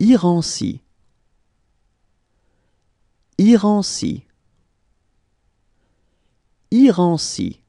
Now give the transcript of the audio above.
Irancy. Irancy. Irancy.